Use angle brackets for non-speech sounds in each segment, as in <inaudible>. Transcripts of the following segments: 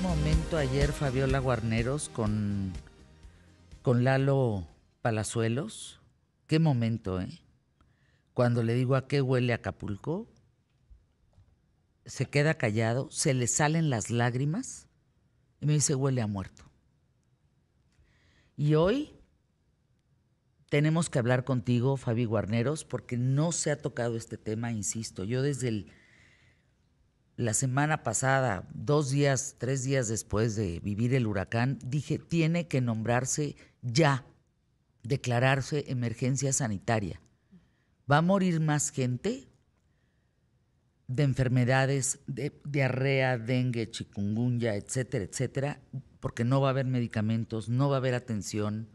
momento ayer Fabiola Guarneros con, con Lalo Palazuelos? ¿Qué momento, eh? Cuando le digo a qué huele Acapulco, se queda callado, se le salen las lágrimas y me dice huele a muerto. Y hoy tenemos que hablar contigo, Fabi Guarneros, porque no se ha tocado este tema, insisto. Yo desde el la semana pasada, dos días, tres días después de vivir el huracán, dije, tiene que nombrarse ya, declararse emergencia sanitaria. Va a morir más gente de enfermedades, de diarrea, dengue, chikungunya, etcétera, etcétera, porque no va a haber medicamentos, no va a haber atención,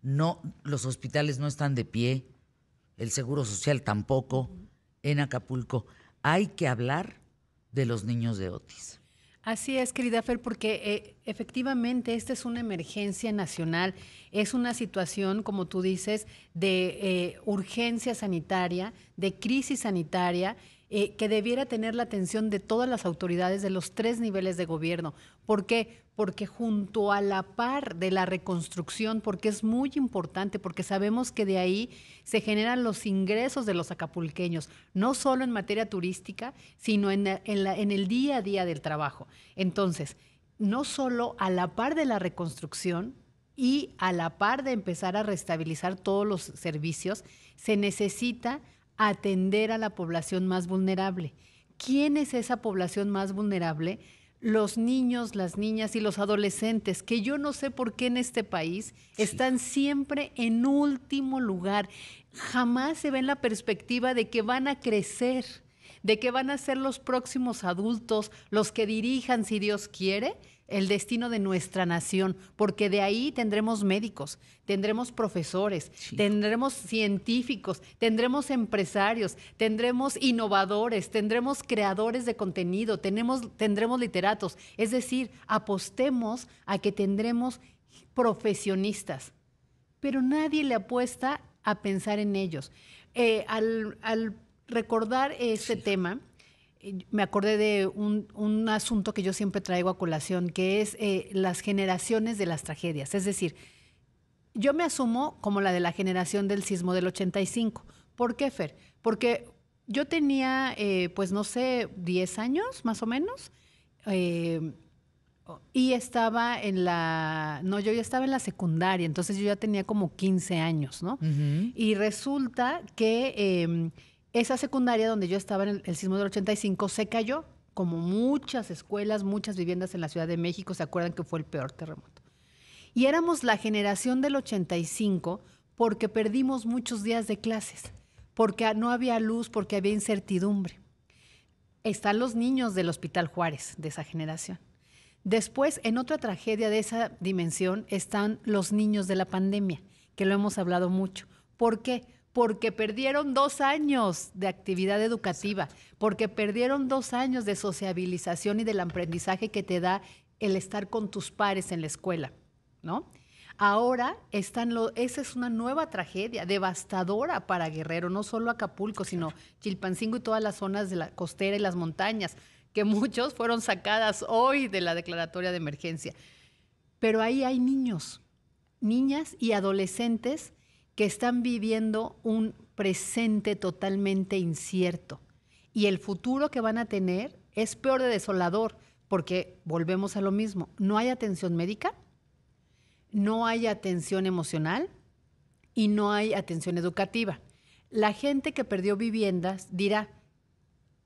no, los hospitales no están de pie, el Seguro Social tampoco, en Acapulco. Hay que hablar de los niños de Otis. Así es, querida Fer, porque eh, efectivamente esta es una emergencia nacional, es una situación, como tú dices, de eh, urgencia sanitaria, de crisis sanitaria eh, que debiera tener la atención de todas las autoridades de los tres niveles de gobierno. ¿Por qué? Porque junto a la par de la reconstrucción, porque es muy importante, porque sabemos que de ahí se generan los ingresos de los acapulqueños, no solo en materia turística, sino en, en el día a día del trabajo. Entonces, no solo a la par de la reconstrucción, y a la par de empezar a restabilizar todos los servicios, se necesita atender a la población más vulnerable. ¿Quién es esa población más vulnerable? Los niños, las niñas y los adolescentes, que yo no sé por qué en este país están siempre en último lugar. Jamás se ven la perspectiva de que van a crecer, de que van a ser los próximos adultos, los que dirijan, si Dios quiere, el destino de nuestra nación, porque de ahí tendremos médicos, tendremos profesores, tendremos científicos, tendremos empresarios, tendremos innovadores, tendremos creadores de contenido, tenemos, tendremos literatos. Es decir, apostemos a que tendremos profesionistas, pero nadie le apuesta a pensar en ellos. Eh, al, recordar este tema, eh, me acordé de un, asunto que yo siempre traigo a colación, que es eh, las generaciones de las tragedias. Es decir, yo me asumo como la de la generación del sismo del 85. ¿Por qué, Fer? Porque yo tenía, eh, pues no sé, 10 años más o menos, y estaba en la, no, yo ya estaba en la secundaria, entonces yo ya tenía como 15 años, ¿no? Y resulta que em, esa secundaria donde yo estaba en el, sismo del 85 se cayó, como muchas escuelas, muchas viviendas en la Ciudad de México, se acuerdan que fue el peor terremoto. Y éramos la generación del 85 porque perdimos muchos días de clases, porque no había luz, porque había incertidumbre. Están los niños del Hospital Juárez de esa generación. Después, en otra tragedia de esa dimensión, están los niños de la pandemia, que lo hemos hablado mucho. ¿Por qué? porque perdieron dos años de actividad educativa, porque perdieron dos años de sociabilización y del aprendizaje que te da el estar con tus pares en la escuela, ¿no? Ahora esa es una nueva tragedia devastadora para Guerrero, no solo Acapulco, sino Chilpancingo y todas las zonas de la costera y las montañas, que muchos fueron sacadas hoy de la declaratoria de emergencia. Pero ahí hay niños, niñas y adolescentes que están viviendo un presente totalmente incierto y el futuro que van a tener es peor de desolador, porque volvemos a lo mismo, no hay atención médica, no hay atención emocional y no hay atención educativa. La gente que perdió viviendas dirá,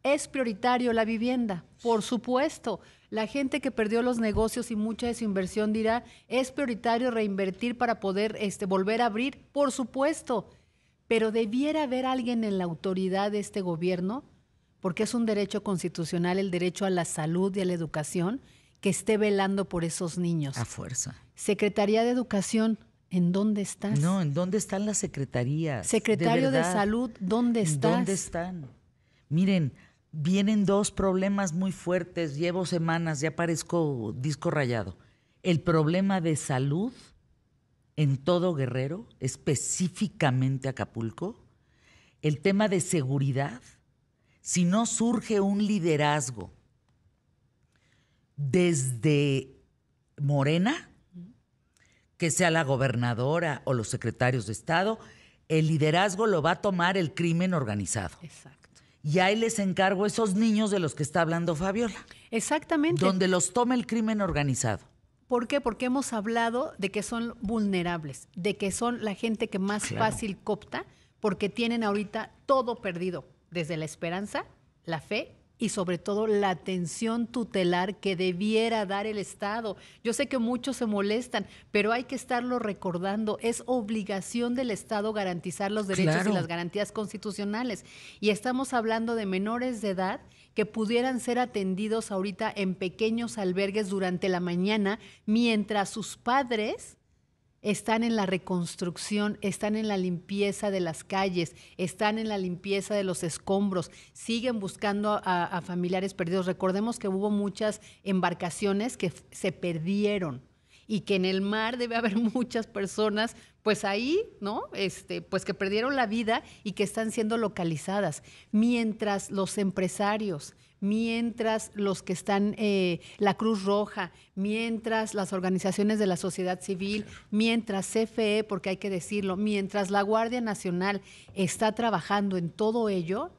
es prioritario la vivienda, por supuesto, la gente que perdió los negocios y mucha de su inversión dirá, es prioritario reinvertir para poder este, volver a abrir, por supuesto, pero debiera haber alguien en la autoridad de este gobierno, porque es un derecho constitucional el derecho a la salud y a la educación, que esté velando por esos niños. A fuerza. Secretaría de Educación, ¿En dónde estás? No, ¿en dónde están las secretarías? Secretario de, Salud, ¿dónde estás? ¿Dónde están? Miren, vienen dos problemas muy fuertes. Llevo semanas, ya parezco disco rayado. El problema de salud en todo Guerrero, específicamente Acapulco. El tema de seguridad. Si no surge un liderazgo desde Morena, que sea la gobernadora o los secretarios de Estado, el liderazgo lo va a tomar el crimen organizado y ahí les encargo esos niños de los que está hablando Fabiola. Exactamente. Donde los toma el crimen organizado. ¿Por qué? Porque hemos hablado de que son vulnerables, de que son la gente que más fácil copta, porque tienen ahorita todo perdido, desde la esperanza, la fe y sobre todo la atención tutelar que debiera dar el Estado. Yo sé que muchos se molestan, pero hay que estarlo recordando. Es obligación del Estado garantizar los derechos y las garantías constitucionales. Y estamos hablando de menores de edad que pudieran ser atendidos ahorita en pequeños albergues durante la mañana mientras sus padres están en la reconstrucción, están en la limpieza de las calles, están en la limpieza de los escombros, siguen buscando a, familiares perdidos. Recordemos que hubo muchas embarcaciones que se perdieron y que en el mar debe haber <laughs> muchas personas, pues ahí, ¿no? Este, pues que perdieron la vida y que están siendo localizadas. Mientras los empresarios, mientras los que están, eh, la Cruz Roja, mientras las organizaciones de la sociedad civil, mientras CFE, porque hay que decirlo, mientras la Guardia Nacional está trabajando en todo ello,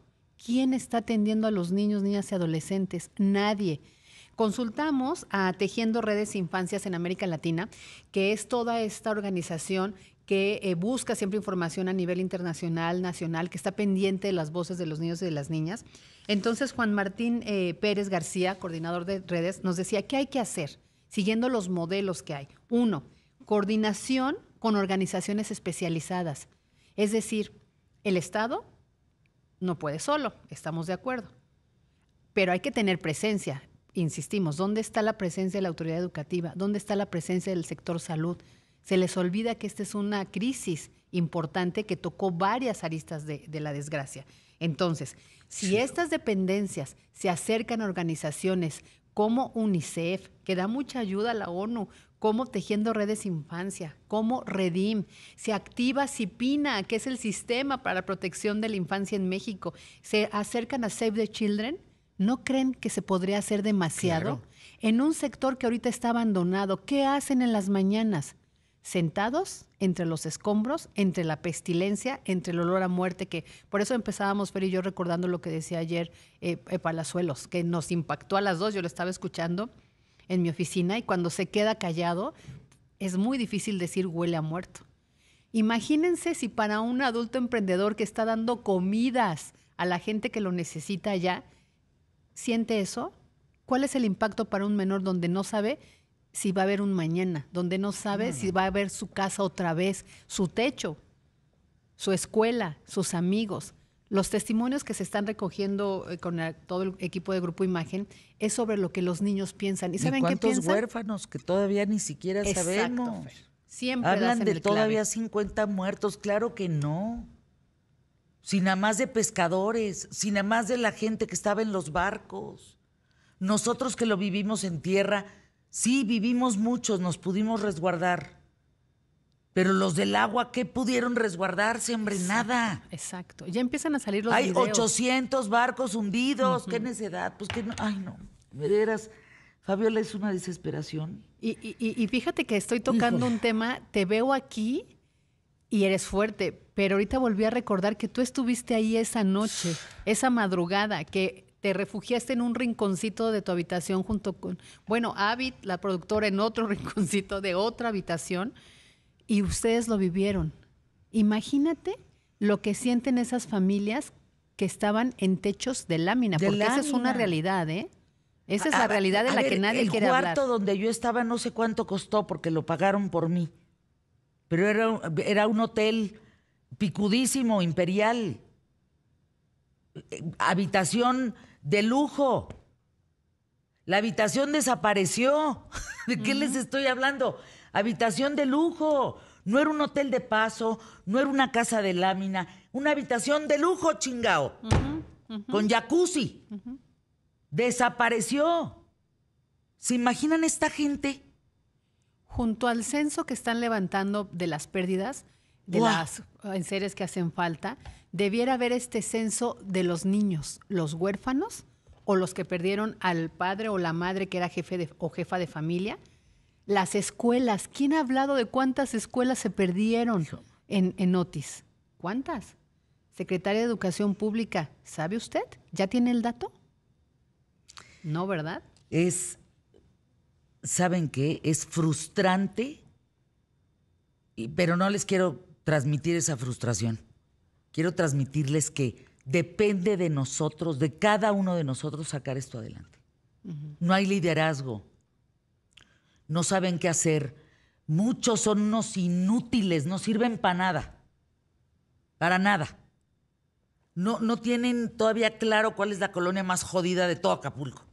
¿quién está atendiendo a los niños, niñas y adolescentes? Nadie. Consultamos a Tejiendo Redes Infancias en América Latina, que es toda esta organización que eh, busca siempre información a nivel internacional, nacional, que está pendiente de las voces de los niños y de las niñas. Entonces, Juan Martín eh, Pérez García, coordinador de redes, nos decía, ¿qué hay que hacer? Siguiendo los modelos que hay. Uno, coordinación con organizaciones especializadas. Es decir, el Estado no puede solo, estamos de acuerdo. Pero hay que tener presencia. Insistimos, ¿dónde está la presencia de la autoridad educativa? ¿Dónde está la presencia del sector salud? se les olvida que esta es una crisis importante que tocó varias aristas de, la desgracia. Entonces, si estas dependencias se acercan a organizaciones como UNICEF, que da mucha ayuda a la ONU, como Tejiendo Redes Infancia, como Redim, se activa CIPINA, que es el sistema para la protección de la infancia en México, se acercan a Save the Children, ¿no creen que se podría hacer demasiado? En un sector que ahorita está abandonado, ¿qué hacen en las mañanas? sentados entre los escombros, entre la pestilencia, entre el olor a muerte, que por eso empezábamos, Fer y yo, recordando lo que decía ayer eh, eh, Palazuelos, que nos impactó a las dos, yo lo estaba escuchando en mi oficina y cuando se queda callado es muy difícil decir huele a muerto. Imagínense si para un adulto emprendedor que está dando comidas a la gente que lo necesita allá, siente eso, ¿cuál es el impacto para un menor donde no sabe si va a haber un mañana, donde no sabe si mm. va a haber su casa otra vez, su techo, su escuela, sus amigos. Los testimonios que se están recogiendo eh, con todo el equipo de Grupo Imagen es sobre lo que los niños piensan. ¿Y, saben qué piensan? huérfanos que todavía ni siquiera sabemos? Siempre Hablan de todavía 50 muertos, claro que no. Sin nada más de pescadores, sin nada más de la gente que estaba en los barcos. Nosotros que lo vivimos en tierra, Sí, vivimos muchos, nos pudimos resguardar. Pero los del agua, ¿qué pudieron resguardarse? Hombre, nada. Exacto. Ya empiezan a salir los Hay 800 barcos hundidos. Qué necedad. Pues que no. Ay, no. Verás, Fabiola, es una desesperación. Y, y, fíjate que estoy tocando un tema. Te veo aquí y eres fuerte. Pero ahorita volví a recordar que tú estuviste ahí esa noche, esa madrugada, que te refugiaste en un rinconcito de tu habitación junto con, bueno, Avid, la productora, en otro <laughs> rinconcito de otra habitación, y ustedes lo vivieron. Imagínate lo que sienten esas familias que estaban en techos de lámina, porque esa es una realidad, ¿eh? Esa es la realidad de la que nadie quiere hablar. El cuarto donde yo estaba no sé cuánto costó porque lo pagaron por mí, pero era, era un hotel picudísimo, imperial, eh, habitación de lujo. La habitación desapareció. <laughs> ¿De qué les estoy hablando? Habitación de lujo. No era un hotel de paso, no era una casa de lámina, una habitación de lujo, chingao. Con jacuzzi. Desapareció. ¿Se imaginan esta gente? Junto al censo que están levantando de las pérdidas, de las enseres que hacen falta, debiera haber este censo de los niños, los huérfanos o los que perdieron al padre o la madre que era jefe o jefa de familia. Las escuelas, ¿quién ha hablado de cuántas escuelas se perdieron en, en Otis? ¿Cuántas? Secretaria de Educación Pública, ¿sabe usted? ¿Ya tiene el dato? No, ¿verdad? Es, ¿saben qué? Es frustrante, pero no les quiero transmitir esa frustración quiero transmitirles que depende de nosotros, de cada uno de nosotros sacar esto adelante. No hay liderazgo, no saben qué hacer, muchos son unos inútiles, no sirven para nada, para nada. No, no tienen todavía claro cuál es la colonia más jodida de todo Acapulco.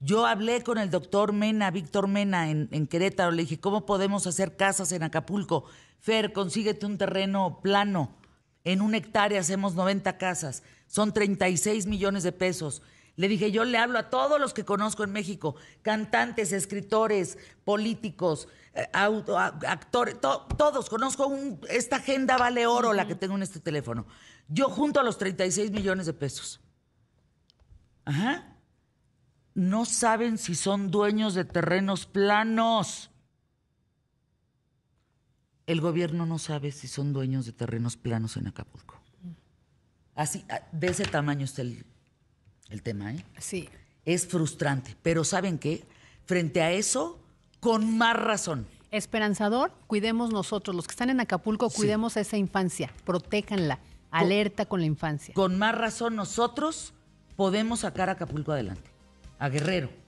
Yo hablé con el doctor Mena, Víctor Mena, en, en, Querétaro. Le dije, ¿cómo podemos hacer casas en Acapulco? Fer, consíguete un terreno plano en un hectárea hacemos 90 casas, son 36 millones de pesos. Le dije, yo le hablo a todos los que conozco en México, cantantes, escritores, políticos, eh, actores, todos, conozco esta agenda vale oro, la que tengo en este teléfono. Yo junto a los 36 millones de pesos. Ajá. No saben si son dueños de terrenos planos el gobierno no sabe si son dueños de terrenos planos en Acapulco. Así, ah, de ese tamaño está el, tema, ¿eh? Sí. Es frustrante, pero ¿saben qué? Frente a eso, con más razón. Esperanzador, cuidemos nosotros, los que están en Acapulco, cuidemos a esa infancia, protéjanla, alerta con la infancia. Con más razón nosotros podemos sacar a Acapulco adelante, a Guerrero.